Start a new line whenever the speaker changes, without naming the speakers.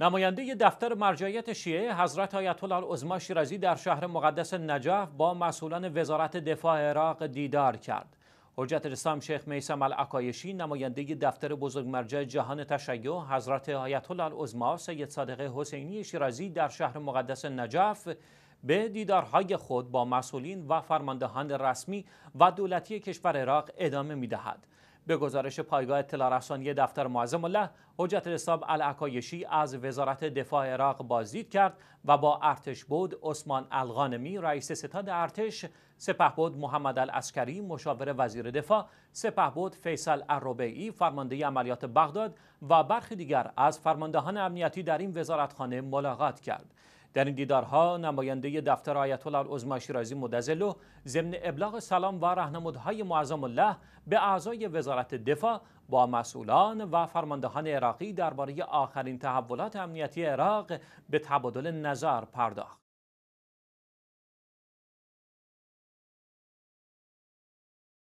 نماینده دفتر مرجعیت شیعه حضرت آیت الله شیرازی در شهر مقدس نجف با مسئولان وزارت دفاع عراق دیدار کرد. حجت الاسلام شیخ میسم العکایشی نماینده دفتر بزرگ مرجع جهان تشیع حضرت آیت الله سید صادق حسینی شیرازی در شهر مقدس نجف به دیدارهای خود با مسئولین و فرماندهان رسمی و دولتی کشور عراق ادامه میدهد. به گزارش پایگاه اطلاع رسانی دفتر معظم الله حجت الاسلام العکایشی از وزارت دفاع عراق بازدید کرد و با ارتش بود عثمان الغانمی رئیس ستاد ارتش بود محمد الاسکری، مشاور وزیر دفاع بود فیصل الربیعی فرمانده عملیات بغداد و برخی دیگر از فرماندهان امنیتی در این وزارتخانه ملاقات کرد در این دیدارها نماینده دفتر آیت الله شیرازی مدزلو ضمن ابلاغ سلام و راهنمودهای معظم الله به اعضای وزارت دفاع با مسئولان و فرماندهان عراقی درباره آخرین تحولات امنیتی عراق به تبادل نظر پرداخت